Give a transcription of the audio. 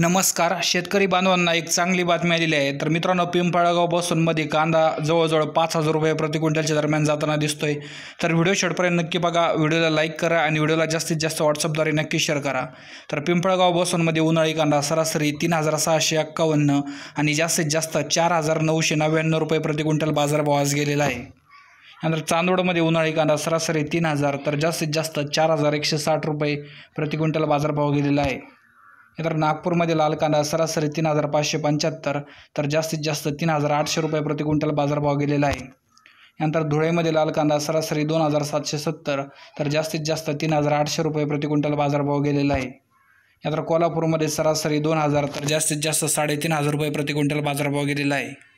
नमस्कार शेतकरी बांधवांना एक चांगली बातमी आलेली आहे तर मित्रांनो पिंपळगाव बसूनमध्ये कांदा जवळजवळ पाच हजार रुपये प्रति क्विंटलच्या दरम्यान जाताना दिसतोय तर व्हिडिओ शेवटपर्यंत नक्की बघा व्हिडिओला लाईक करा आणि व्हिडिओला जास्तीत जास्त व्हॉट्सअपद्वारे नक्की शेअर करा तर पिंपळगाव बसूनमध्ये उन्हाळी कांदा सरासरी तीन हजार सहाशे एक्कावन्न आणि जास्तीत जास्त चार हजार नऊशे नव्याण्णव रुपये प्रति क्विंटल बाजारभावास गेलेला आहे नंतर चांदोडमध्ये उन्हाळी कांदा सरासरी तीन हजार तर जास्तीत जास्त चार हजार एकशे साठ रुपये प्रति क्विंटल बाजारभाव गेलेला आहे तर नागपूरमध्ये लाल कांदा सरासरी तीन हजार पाचशे पंच्याहत्तर तर जास्तीत जास्त तीन हजार आठशे रुपये प्रति क्विंटल बाजारभाव गेलेला आहे यानंतर धुळेमध्ये लाल कांदा सरासरी दोन हजार सातशे सत्तर तर जास्तीत जास्त तीन हजार आठशे रुपये प्रति क्विंटल बाजारभाव गेलेला आहे यानंतर कोल्हापूरमध्ये सरासरी दोन हजार तर जास्तीत जास्त साडेतीन हजार रुपये प्रति क्विंटल बाजारभाव गेलेला आहे